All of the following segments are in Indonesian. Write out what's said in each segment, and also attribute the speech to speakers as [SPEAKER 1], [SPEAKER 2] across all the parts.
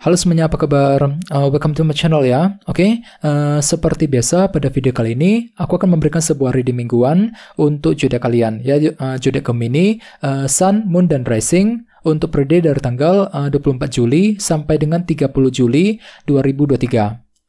[SPEAKER 1] Halo semuanya, apa kabar? Uh, welcome to my channel ya. Oke, okay? uh, seperti biasa pada video kali ini aku akan memberikan sebuah reading mingguan untuk judek kalian ya uh, zodiak Gemini, uh, Sun, Moon dan Rising untuk periode dari tanggal uh, 24 Juli sampai dengan 30 Juli 2023.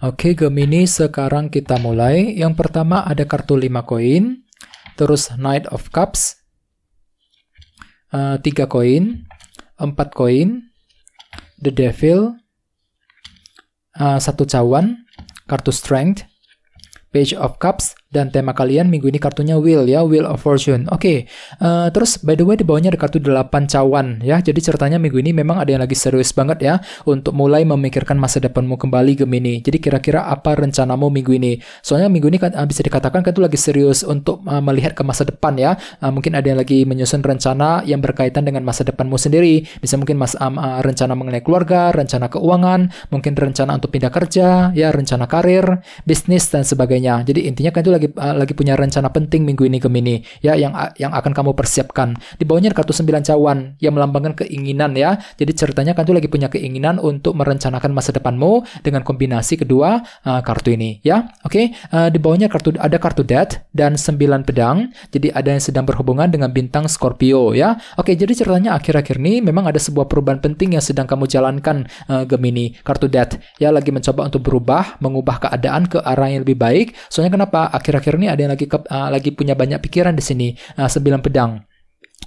[SPEAKER 1] Oke Gemini, sekarang kita mulai. Yang pertama ada kartu 5 koin, terus Knight of Cups, uh, eh, 3 koin, 4 koin, The Devil, uh, eh, 1 cawan, kartu Strength, Page of Cups, dan tema kalian minggu ini kartunya Will ya, Will of Fortune. Oke, okay. uh, eh, terus by the way di bawahnya ada kartu 8 cawan ya. Jadi ceritanya minggu ini memang ada yang lagi serius banget ya untuk mulai memikirkan masa depanmu kembali Gemini. Jadi kira-kira apa rencanamu minggu ini? Soalnya minggu ini kan uh, bisa dikatakan kan itu lagi serius untuk uh, melihat ke masa depan ya. Uh, mungkin ada yang lagi menyusun rencana yang berkaitan dengan masa depanmu sendiri. Bisa mungkin mas um, uh, rencana mengenai keluarga, rencana keuangan, mungkin rencana untuk pindah kerja, ya rencana karir, bisnis dan sebagainya. Jadi intinya kan itu lagi lagi uh, lagi punya rencana penting minggu ini Gemini ya yang yang akan kamu persiapkan. Di bawahnya kartu 9 cawan yang melambangkan keinginan ya. Jadi ceritanya kan tuh lagi punya keinginan untuk merencanakan masa depanmu dengan kombinasi kedua uh, kartu ini ya. Oke, okay? uh, eh, di bawahnya kartu ada kartu Death dan 9 pedang. Jadi ada yang sedang berhubungan dengan bintang Scorpio ya. Oke, okay, jadi ceritanya akhir-akhir ini memang ada sebuah perubahan penting yang sedang kamu jalankan uh, Gemini. Kartu Death ya lagi mencoba untuk berubah, mengubah keadaan ke arah yang lebih baik. Soalnya kenapa? Akhir akhir-akhir ini ada yang lagi ke, uh, lagi punya banyak pikiran di sini uh, ah, sembilan pedang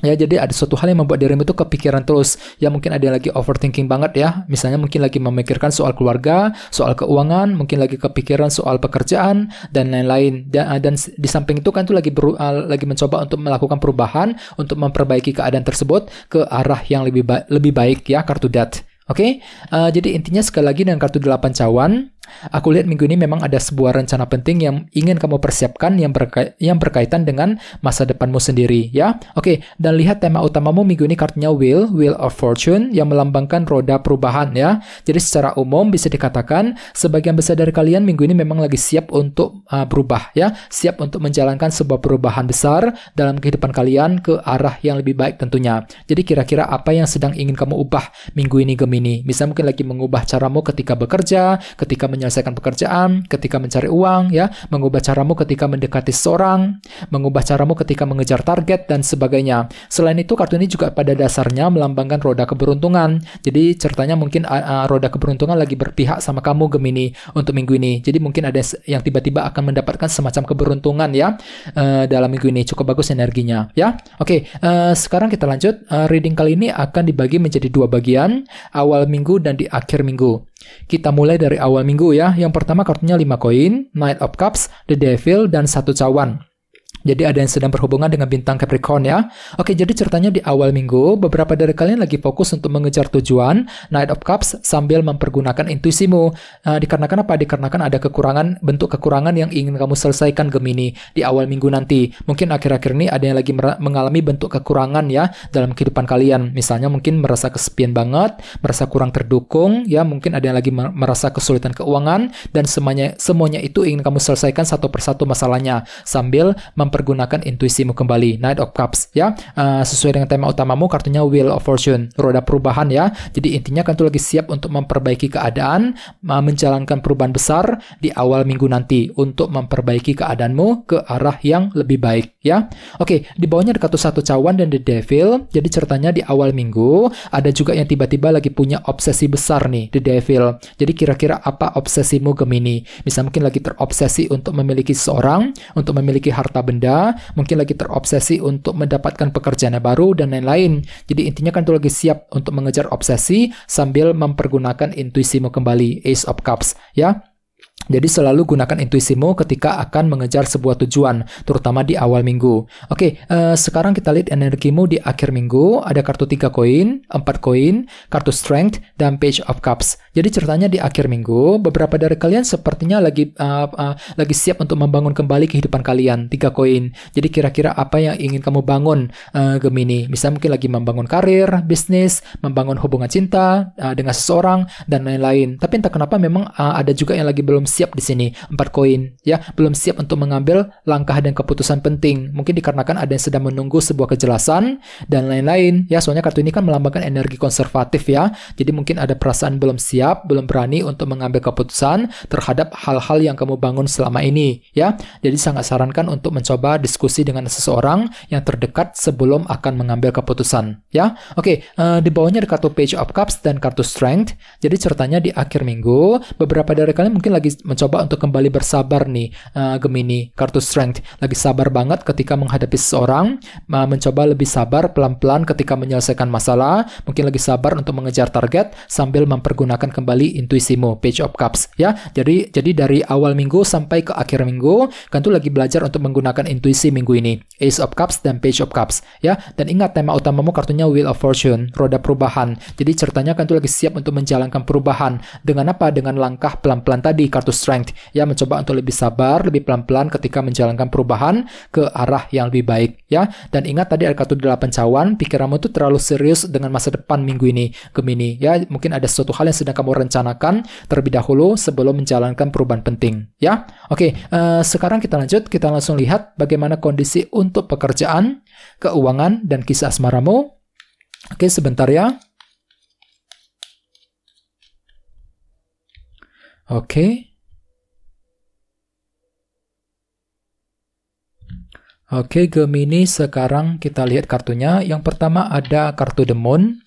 [SPEAKER 1] ya jadi ada suatu hal yang membuat dirimu itu kepikiran terus ya mungkin ada yang lagi overthinking banget ya misalnya mungkin lagi memikirkan soal keluarga soal keuangan mungkin lagi kepikiran soal pekerjaan dan lain-lain ah, dan, dan di samping itu kan tuh lagi beru, uh, lagi mencoba untuk melakukan perubahan untuk memperbaiki keadaan tersebut ke arah yang lebih ba lebih baik ya kartu dat Oke, okay? uh, jadi intinya sekali lagi dengan kartu delapan cawan, Aku lihat minggu ini memang ada sebuah rencana penting yang ingin kamu persiapkan yang, berka yang berkaitan dengan masa depanmu sendiri, ya. Oke, dan lihat tema utamamu minggu ini kartunya Wheel, Wheel of Fortune yang melambangkan roda perubahan, ya. Jadi secara umum bisa dikatakan sebagian besar dari kalian minggu ini memang lagi siap untuk uh, berubah, ya. Siap untuk menjalankan sebuah perubahan besar dalam kehidupan kalian ke arah yang lebih baik tentunya. Jadi kira-kira apa yang sedang ingin kamu ubah minggu ini Gemini? Bisa mungkin lagi mengubah caramu ketika bekerja, ketika menyelesaikan pekerjaan, ketika mencari uang, ya, mengubah caramu ketika mendekati seorang, mengubah caramu ketika mengejar target dan sebagainya. Selain itu, kartu ini juga pada dasarnya melambangkan roda keberuntungan. Jadi ceritanya mungkin uh, roda keberuntungan lagi berpihak sama kamu Gemini untuk minggu ini. Jadi mungkin ada yang tiba-tiba akan mendapatkan semacam keberuntungan ya uh, dalam minggu ini. Cukup bagus energinya, ya. Oke, okay, uh, eh, sekarang kita lanjut. Uh, reading kali ini akan dibagi menjadi dua bagian, awal minggu dan di akhir minggu. Kita mulai dari awal minggu ya. Yang pertama kartunya 5 koin, Knight of Cups, The Devil, dan satu cawan. Jadi ada yang sedang berhubungan dengan bintang Capricorn ya. Oke, jadi ceritanya di awal minggu, beberapa dari kalian lagi fokus untuk mengejar tujuan Knight of Cups sambil mempergunakan intuisimu. Nah, dikarenakan apa? Dikarenakan ada kekurangan, bentuk kekurangan yang ingin kamu selesaikan Gemini di awal minggu nanti. Mungkin akhir-akhir ini ada yang lagi mengalami bentuk kekurangan ya dalam kehidupan kalian. Misalnya mungkin merasa kesepian banget, merasa kurang terdukung, ya mungkin ada yang lagi merasa kesulitan keuangan dan semuanya semuanya itu ingin kamu selesaikan satu persatu masalahnya sambil mem pergunakan intuisimu kembali. Knight of Cups ya. Uh, sesuai dengan tema utamamu kartunya Wheel of Fortune, roda perubahan ya. Jadi intinya kan tuh lagi siap untuk memperbaiki keadaan, eh, menjalankan perubahan besar di awal minggu nanti untuk memperbaiki keadaanmu ke arah yang lebih baik ya. Oke, di bawahnya ada kartu satu cawan dan the devil. Jadi ceritanya di awal minggu ada juga yang tiba-tiba lagi punya obsesi besar nih, the devil. Jadi kira-kira apa obsesimu Gemini? bisa mungkin lagi terobsesi untuk memiliki seorang, untuk memiliki harta benda anda, mungkin lagi terobsesi untuk mendapatkan pekerjaan yang baru dan lain-lain. Jadi intinya kan itu lagi siap untuk mengejar obsesi sambil mempergunakan intuisimu kembali, Ace of Cups, ya. Jadi selalu gunakan intuisimu ketika akan mengejar sebuah tujuan, terutama di awal minggu. Oke, uh, sekarang kita lihat energimu di akhir minggu. Ada kartu 3 koin, 4 koin, kartu strength, dan page of cups. Jadi ceritanya di akhir minggu, beberapa dari kalian sepertinya lagi uh, uh, lagi siap untuk membangun kembali kehidupan kalian, 3 koin. Jadi kira-kira apa yang ingin kamu bangun uh, Gemini? Misalnya mungkin lagi membangun karir, bisnis, membangun hubungan cinta uh, dengan seseorang dan lain-lain. Tapi entah kenapa memang uh, ada juga yang lagi belum siap di sini empat koin ya belum siap untuk mengambil langkah dan keputusan penting mungkin dikarenakan ada yang sedang menunggu sebuah kejelasan dan lain-lain ya soalnya kartu ini kan melambangkan energi konservatif ya jadi mungkin ada perasaan belum siap belum berani untuk mengambil keputusan terhadap hal-hal yang kamu bangun selama ini ya jadi sangat sarankan untuk mencoba diskusi dengan seseorang yang terdekat sebelum akan mengambil keputusan ya oke uh, di bawahnya ada kartu page of cups dan kartu strength jadi ceritanya di akhir minggu beberapa dari kalian mungkin lagi mencoba untuk kembali bersabar nih uh, Gemini kartu strength lagi sabar banget ketika menghadapi seseorang uh, mencoba lebih sabar pelan-pelan ketika menyelesaikan masalah mungkin lagi sabar untuk mengejar target sambil mempergunakan kembali intuisimu page of cups ya jadi jadi dari awal minggu sampai ke akhir minggu kan tuh lagi belajar untuk menggunakan intuisi minggu ini Ace of Cups, dan Page of Cups. Ya, dan ingat tema utamamu kartunya Wheel of Fortune, roda perubahan. Jadi ceritanya kan itu lagi siap untuk menjalankan perubahan. Dengan apa? Dengan langkah pelan-pelan tadi, kartu Strength. Ya, mencoba untuk lebih sabar, lebih pelan-pelan ketika menjalankan perubahan ke arah yang lebih baik. Ya, dan ingat tadi ada kartu delapan cawan, pikiranmu tuh terlalu serius dengan masa depan minggu ini, Gemini. Ya, mungkin ada sesuatu hal yang sedang kamu rencanakan terlebih dahulu sebelum menjalankan perubahan penting. Ya, oke. uh, sekarang kita lanjut, kita langsung lihat bagaimana kondisi untuk untuk pekerjaan, keuangan, dan kisah asmaramu. Oke, sebentar ya. Oke. Oke, Gemini sekarang kita lihat kartunya. Yang pertama ada kartu demun,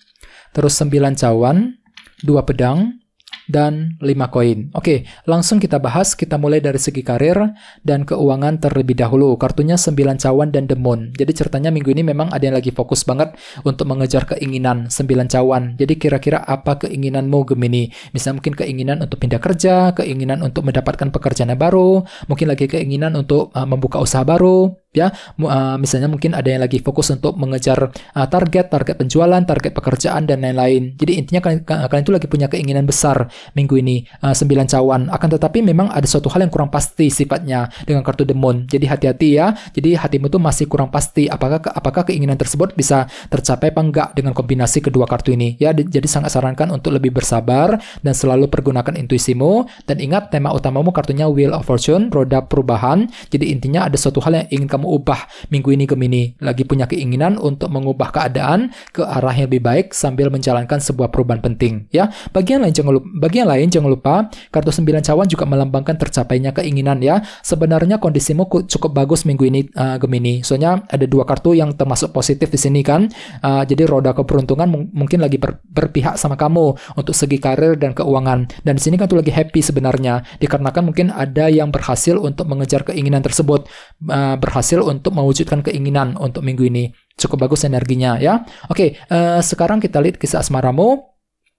[SPEAKER 1] terus sembilan cawan, dua pedang, dan 5 koin. Oke, langsung kita bahas. Kita mulai dari segi karir dan keuangan terlebih dahulu. Kartunya 9 cawan dan The Jadi ceritanya minggu ini memang ada yang lagi fokus banget untuk mengejar keinginan 9 cawan. Jadi kira-kira apa keinginanmu Gemini? Bisa mungkin keinginan untuk pindah kerja, keinginan untuk mendapatkan pekerjaan yang baru, mungkin lagi keinginan untuk eh, membuka usaha baru, ya ah, misalnya mungkin ada yang lagi fokus untuk mengejar ah, target target penjualan target pekerjaan dan lain-lain jadi intinya kalian, kalian itu lagi punya keinginan besar minggu ini uh, ah, 9 cawan akan tetapi memang ada suatu hal yang kurang pasti sifatnya dengan kartu the moon. jadi hati-hati ya jadi hatimu itu masih kurang pasti apakah apakah keinginan tersebut bisa tercapai apa enggak dengan kombinasi kedua kartu ini ya jadi sangat sarankan untuk lebih bersabar dan selalu pergunakan intuisimu dan ingat tema utamamu kartunya Wheel of Fortune roda perubahan jadi intinya ada suatu hal yang ingin kamu Ubah minggu ini ke mini, lagi punya keinginan untuk mengubah keadaan ke arah yang lebih baik sambil menjalankan sebuah perubahan penting ya. Bagian lain jangan lupa, bagian lain jangan lupa kartu 9 cawan juga melambangkan tercapainya keinginan ya. Sebenarnya kondisimu cukup bagus minggu ini uh, Gemini. Soalnya ada dua kartu yang termasuk positif di sini kan. Uh, jadi roda keberuntungan mungkin lagi ber berpihak sama kamu untuk segi karir dan keuangan. Dan di sini kan tuh lagi happy sebenarnya dikarenakan mungkin ada yang berhasil untuk mengejar keinginan tersebut uh, berhasil berhasil untuk mewujudkan keinginan untuk minggu ini. Cukup bagus energinya ya. Oke, uh, sekarang kita lihat kisah asmaramu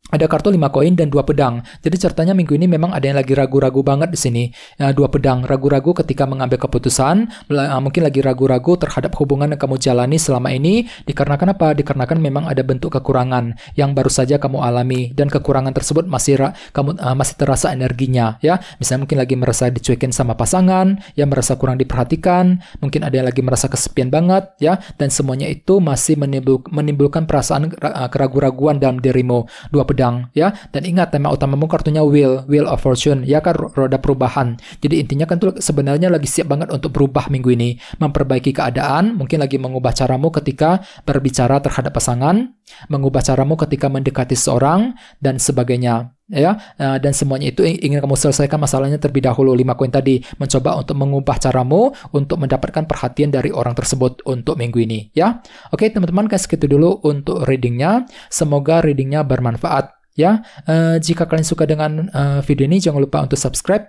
[SPEAKER 1] ada kartu 5 koin dan dua pedang. Jadi ceritanya minggu ini memang ada yang lagi ragu-ragu banget di sini. Nah, dua pedang, ragu-ragu ketika mengambil keputusan, eh, mungkin lagi ragu-ragu terhadap hubungan yang kamu jalani selama ini, dikarenakan apa? Dikarenakan memang ada bentuk kekurangan yang baru saja kamu alami dan kekurangan tersebut masih kamu uh, masih terasa energinya, ya. Misalnya mungkin lagi merasa dicuekin sama pasangan, ya merasa kurang diperhatikan, mungkin ada yang lagi merasa kesepian banget, ya, dan semuanya itu masih menimbul, menimbulkan perasaan uh, eh, keraguan-raguan dalam dirimu. Dua pedang pedang ya dan ingat tema utamamu kartunya wheel wheel of fortune ya kan roda perubahan jadi intinya kan tuh sebenarnya lagi siap banget untuk berubah minggu ini memperbaiki keadaan mungkin lagi mengubah caramu ketika berbicara terhadap pasangan mengubah caramu ketika mendekati seorang dan sebagainya ya eh, dan semuanya itu ingin kamu selesaikan masalahnya terlebih dahulu lima koin tadi mencoba untuk mengubah caramu untuk mendapatkan perhatian dari orang tersebut untuk minggu ini ya oke teman-teman kayak segitu dulu untuk readingnya semoga readingnya bermanfaat ya eh, jika kalian suka dengan eh, video ini jangan lupa untuk subscribe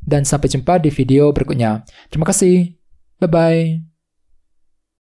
[SPEAKER 1] dan sampai jumpa di video berikutnya terima kasih bye bye